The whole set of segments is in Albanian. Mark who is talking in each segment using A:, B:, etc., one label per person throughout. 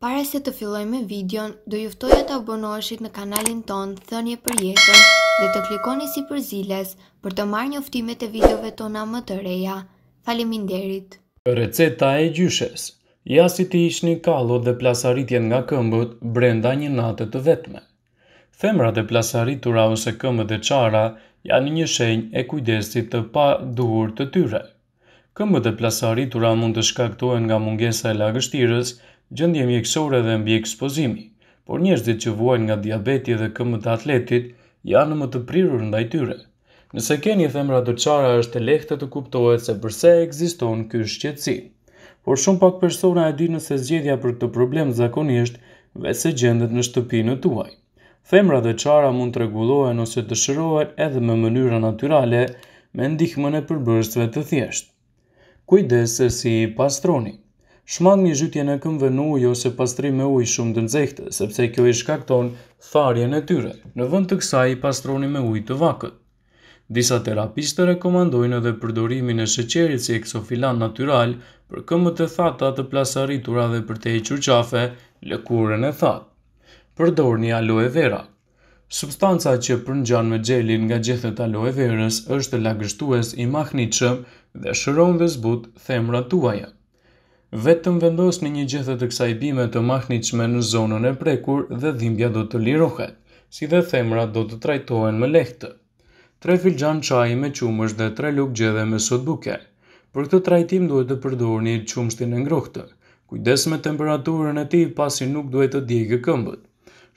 A: Pare se të filloj me videon, do e të abonoheshit në kanalin ton Thënje për jetën dhe të klikoni si për ziles për të marrë njoftimet e videove tona më të reja. Faleminderit. Receta e gjyshes Ja si ti ish një dhe plasaritjen nga këmbët brenda një natët të vetme. Themrat e plasaritura ose këmbët e qara janë një shenjë e kujdesit të pa duhur të tyre. Këmbët e plasaritura mund të shkaktohen nga mungesa e lagështirës, gjëndje mjekësore dhe mbi ekspozimi, por njështë që vuajnë nga diabeti dhe këmët atletit janë më të prirur ndaj tyre. Nëse keni themra dërqara është e lehte të kuptohet se përse e egziston ky shqetësi. Por shumë pak persona e di nëse zgjedhja për këtë problem zakonisht vese gjendet në shtëpinë tuaj. Themra dhe qara mund të regulohen ose të shërohen edhe me mënyra naturale me ndihmën e përbërstve të thjeshtë. Kujdes e si pastroni shmang një zhytje në këmbëve në ujë ose pastrim me ujë shumë të nxehtë, sepse kjo i shkakton tharjen e tyre. Në vend të kësaj, pastroni me ujë të vakët. Disa terapistë rekomandojnë edhe përdorimin e sheqerit si eksofilan natyral për këmbët e thata të plasaritura dhe për të hequr qafe, lëkurën e thatë. Përdorni aloe vera. Substanca që përngjan me gjelin nga gjethet aloe verës është lagështues i mahniqëm dhe shëron dhe zbut themra tuajat vetëm vendos në një gjethet të kësaj bime të mahniqme në zonën e prekur dhe dhimbja do të lirohet, si dhe themra do të trajtohen më lehtë. Tre filxhan çaji me qumësht dhe tre lugë gjethe me sot buke. Për këtë trajtim duhet të përdorni qumështin e ngrohtë. Kujdes me temperaturën e tij pasi nuk duhet të djegë këmbët.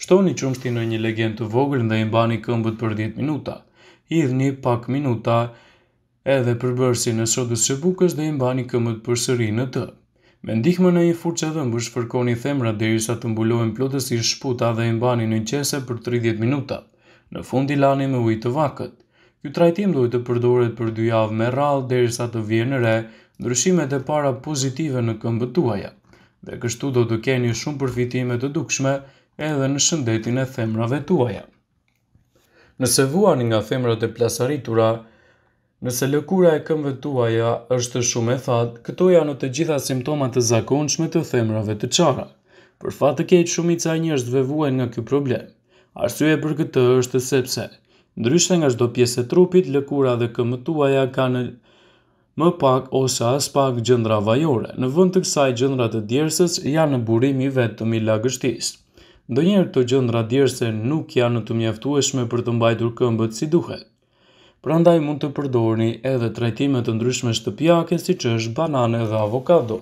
A: Shtoni qumështin në një legjen të vogël dhe i mbani këmbët për 10 minuta. Hidhni pak minuta edhe përbërësi në sodës së bukës dhe i mbani këmbët përsëri në të. Me ndihmën e një furçe dhëmbë fërkoni themra derisa të mbulohen plotësisht shputa dhe i mbani në qese për 30 minuta. Në fund i lani me ujë të vakët. Ky trajtim duhet të përdoret për 2 javë me radhë derisa të vijë në re ndryshimet e para pozitive në këmbët tuaja. Dhe kështu do të keni shumë përfitime të dukshme edhe në shëndetin e themrave tuaja. Nëse vuani nga themrat e plasaritura, Nëse lëkura e këmbëve tuaja është shumë e thatë, këto janë të gjitha simptomat të zakonshme të themrave të qara. Për fat të keq, shumica e njerëzve vuajnë nga ky problem. Arsyeja për këtë është sepse ndryshe nga çdo pjesë e trupit, lëkura dhe këmbët tuaja kanë më pak ose as pak gjëndra vajore. Në vend të kësaj gjëndrat të djersës janë në vetë të vetëm i lagështisë. Ndonjëherë këto gjëndra djersë nuk janë të mjaftueshme për të mbajtur këmbët si duhet prandaj mund të përdorni edhe trajtime të ndryshme shtëpiake si që është banane dhe avokado.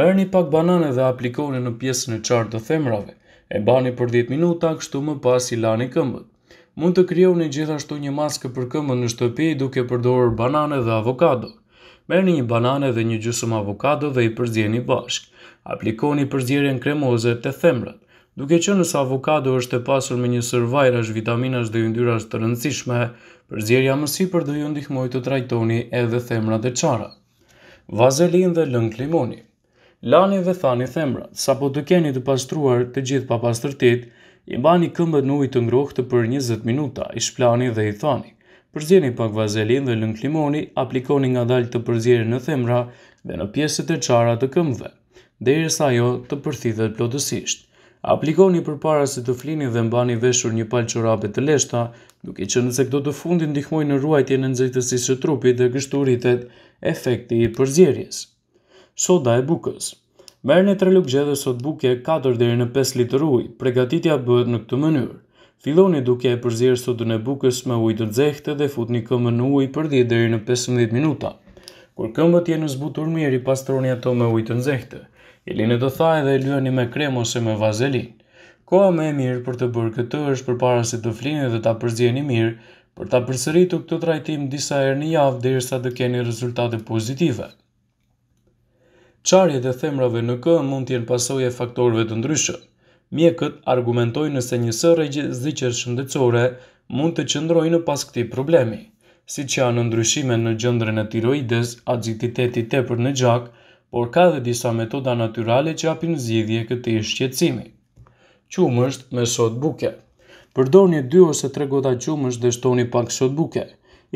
A: Merë një pak banane dhe aplikoni në pjesën e qartë të themrave, e bani për 10 minuta kështu më pas i lani këmbët. Mund të kryoni gjithashtu një maskë për këmbën në shtëpi duke përdorur banane dhe avokado. Merë një banane dhe një gjusëm avokado dhe i përzjeni bashkë. Aplikoni përzjeren kremoze të themrat duke qenë se avokado është e pasur me një sërvajrash, vitaminash dhe yndyrash të rëndësishme, përzjerja më sipër do ju ndihmojë të trajtoni edhe themrat e çara. Vazelin dhe lëng limoni. Lani dhe thani themrat, sa po të keni të pastruar të gjithë papastërtit, i bani këmbët në ujë të ngrohtë për 20 minuta, i shplani dhe i thani. Përzjeni pak vazelin dhe lëng limoni, aplikoni nga dalë të përzjeri në themra dhe në pjesët e qara të këmbëve, dhe i resa jo të përthithet plotësisht. Aplikoni për para se të flini dhe mbani veshur një palë qorabe të leshta, duke që nëse këtë të fundin ndihmoj në ruajtje në nëzitësi së trupit dhe kështu rritet efekti i përzjerjes. Soda e bukës Merë në tre lukë gjedhe sot buke 4 dhe në 5 litër uj, pregatitja bëhet në këtë mënyrë. Filoni duke e përzirë sodën e bukës me ujë të zekhte dhe fut një këmë në uj për 10 dhe në 15 minuta. Kur këmbët jenë zbutur mirë i pastroni ato me ujtë të zekhte i lini të thaj dhe i lyeni me krem ose me vazelin. Koha me e mirë për të bërë këtë është për para të flini dhe të apërzjeni mirë, për të apërsëritu këtë trajtim disa erë një javë dhe irësa të keni rezultate pozitive. Qarjet e themrave në kë mund t'jen pasoje faktorve të ndryshë. Mjekët argumentojnë nëse një sërë e gjithë shëndecore mund të qëndrojnë në pas këti problemi, si që janë ndryshime në gjëndrën e tiroides, agjititetit tepër në gjakë, por ka dhe disa metoda naturale që apin zgjidhje këtij shqecimi. Qumësht me sot buke. Përdorni 2 ose 3 gota qumësht dhe shtoni pak sot buke.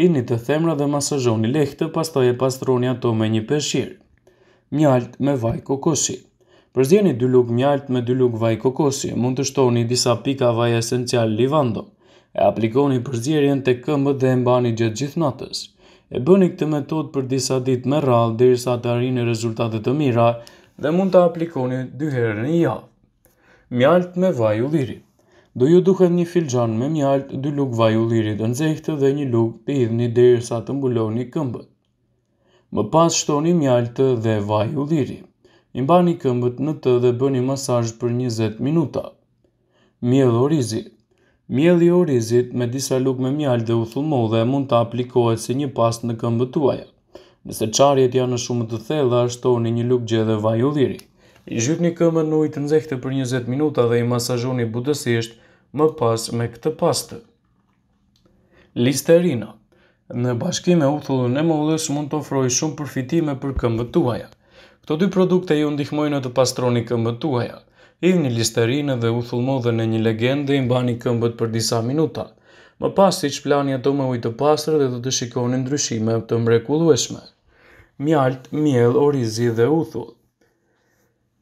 A: Ini të themra dhe masazhoni lehtë, pastaj e pastroni ato me një peshir. Mjalt me vaj kokosi. Përzjeni 2 lugë mjalt me 2 lugë vaj kokosi, mund të shtoni disa pika vaj esencial livando. E aplikoni përzjerjen të këmbët dhe e mbani gjithë gjithë natës e bëni këtë metod për disa ditë me rallë derisa të e rezultate të mira dhe mund të aplikoni dy herë në javë. Mjalt me vaj ulliri. Do ju duhet një filxhan me mjalt, dy lugë vaj ulliri të nxehtë dhe një lugë të hidhni derisa të mbuloni këmbët. Më pas shtoni mjalt dhe vaj ulliri. I mbani këmbët në të dhe bëni masazh për 20 minuta. Mjell orizit Mjeli i orizit me disa lugë me mjallë dhe u thumo dhe mund të aplikohet si një pas në këmbëtuaja. Nëse qarjet janë në shumë të thella, ashto një një lukë dhe vaj u dhiri. I zhjyp një këmbë në ujtë nëzhehte për 20 minuta dhe i masajoni budësisht më pas me këtë pastë. Listerina Në bashkime u thullën e mollës mund të ofroj shumë përfitime për këmbëtuaja. Këto dy produkte ju ndihmojnë të pastroni këmbëtuaja. tuaja një listerinë dhe u dhe në një legendë i mbani këmbët për disa minuta. Më pas si që plani ato me ujtë pasrë dhe do të shikoni ndryshime të mrekullueshme. Mjalt, miel, orizi dhe uthull.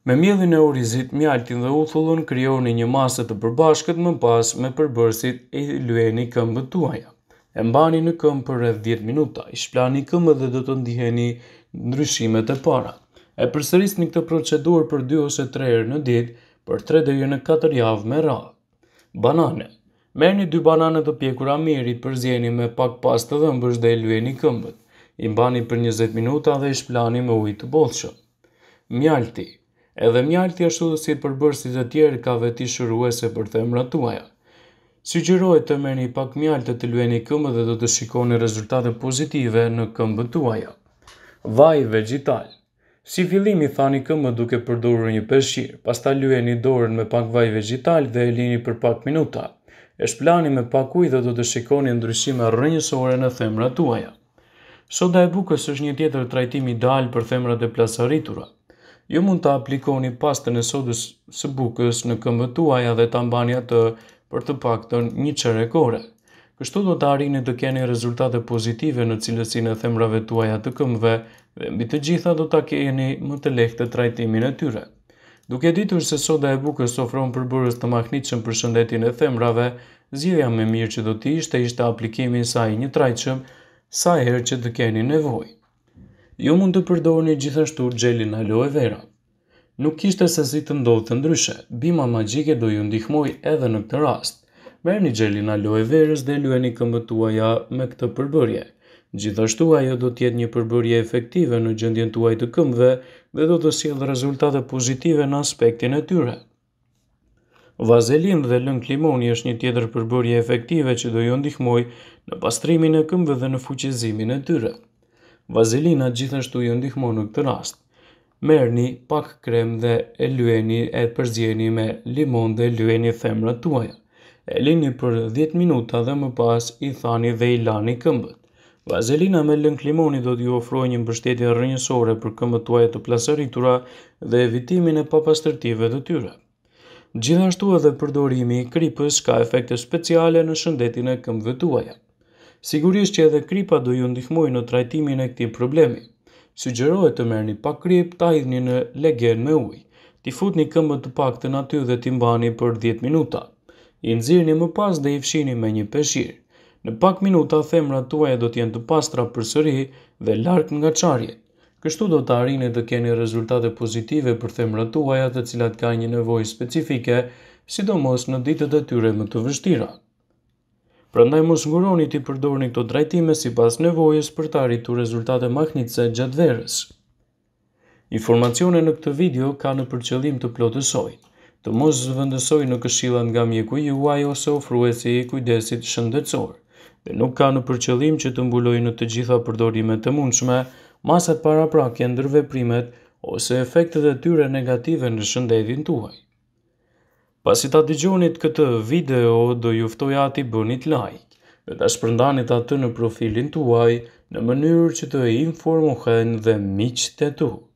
A: Me Mjellin e orizit, mjaltin dhe uthullon kryoni një masë të përbashkët më pas me përbërsit e lueni këmbët tuaja. E mbani në këmbë për rreth 10 minuta, i shplani këmbë dhe do të ndiheni ndryshimet e para. E përsërisni këtë procedur për 2 ose 3 herë në ditë, për 3 dhe në 4 javë me ra. Banane një dy banane të pjekura mirë i përzjeni me pak pas të dhëmbësh dhe lueni këmbët. I mbani për 20 minuta dhe i shplani me ujë të bollshëm. Mjalti. Edhe mjalti ashtu si përbërësit e tjerë ka veti shëruese për themrat tuaja. Sugjerohet të merrni pak mjaltë të lueni këmbët dhe do të shikoni rezultate pozitive në këmbët tuaja. Vaj vegetal. Si fillimi thani këmë duke përdorur një ta pastaj një dorën me pak vaj vegetal dhe e lini për pak minuta. E shplani me pak ujë dhe do të shikoni ndryshime rrënjësore në themra tuaja. Soda e bukës është një tjetër trajtim ideal për themra e plasaritura. Ju mund të aplikoni pastën e sodës së bukës në këmbë tuaja dhe të mbani atë për të paktën një qëre kore. Kështu do të arini të keni rezultate pozitive në cilësin e themrave tuaja të këmbëve dhe mbi të gjitha do ta keni më të lehtë trajtimin e tyre. Duke ditur se soda e bukës ofron përbërës të mahnitëshëm për shëndetin e themrave, zgjidhja më mirë që do të ishte ishte aplikimi i saj një trajqëm sa herë që të keni nevojë. Ju mund të përdorni gjithashtu xhelin aloe vera. Nuk kishte se si të ndodhë të ndryshe, bima magjike do ju ndihmoj edhe në këtë rast. Merë një gjelin aloe verës dhe lueni këmbëtuaja me këtë përbërje. Gjithashtu ajo do tjetë një përbërje efektive në gjëndjen tuaj të këmve dhe do të sjellë rezultate pozitive në aspektin e tyre. Vazelin dhe lëng limoni është një tjetër përbërje efektive që do ju ndihmoj në pastrimin e këmbëve dhe në fuqezimin e tyre. Vazelina gjithashtu ju ndihmon në këtë rast. Merni pak krem dhe e lueni e përzjeni me limon dhe lueni themra tuaja. E lini për 10 minuta dhe më pas i thani dhe i lani këmbët. Vazelina me lënk limoni do t'ju ofroj një mbështetje rrënjësore për këmbët tuaja të plasaritura dhe evitimin e papastërtive të tyre. Gjithashtu edhe përdorimi i kripës ka efekte speciale në shëndetin e këmbëve tuaja. Sigurisht që edhe kripa do ju ndihmojë në trajtimin e këtij problemi. Sugjerohet të merrni pak krip, ta hidhni në legen me ujë. Ti futni këmbët të të naty dhe ti mbani për 10 minuta. I nxirrni më pas dhe i fshini me një peshir. Në pak minuta themrat tuaja do të jenë të pastra përsëri dhe larg nga çarjet. Kështu do të arrini të keni rezultate pozitive për themrat tuaja, atë cilat kanë një nevojë specifike, sidomos në ditët e tyre më të vështira. Prandaj mos nguroni të përdorni këto drejtime sipas nevojës për të arritur rezultate mahnitëse gjatë verës. Informacione në këtë video ka në përqëllim të plotësoj, të mos zëvëndësoj në këshilan nga mjeku juaj ose ofruesi i kujdesit shëndetësorë dhe nuk ka në përqëllim që të mbulojë në të gjitha përdorimet të mundshme masat paraprakje ndër veprimet ose efektet e tyre negative në shëndetin tuaj. Pasi ta gjonit këtë video, do juftoj ati bënit like dhe ta shpërndanit atë në profilin tuaj në mënyrë që të informohen dhe miqë të tuaj.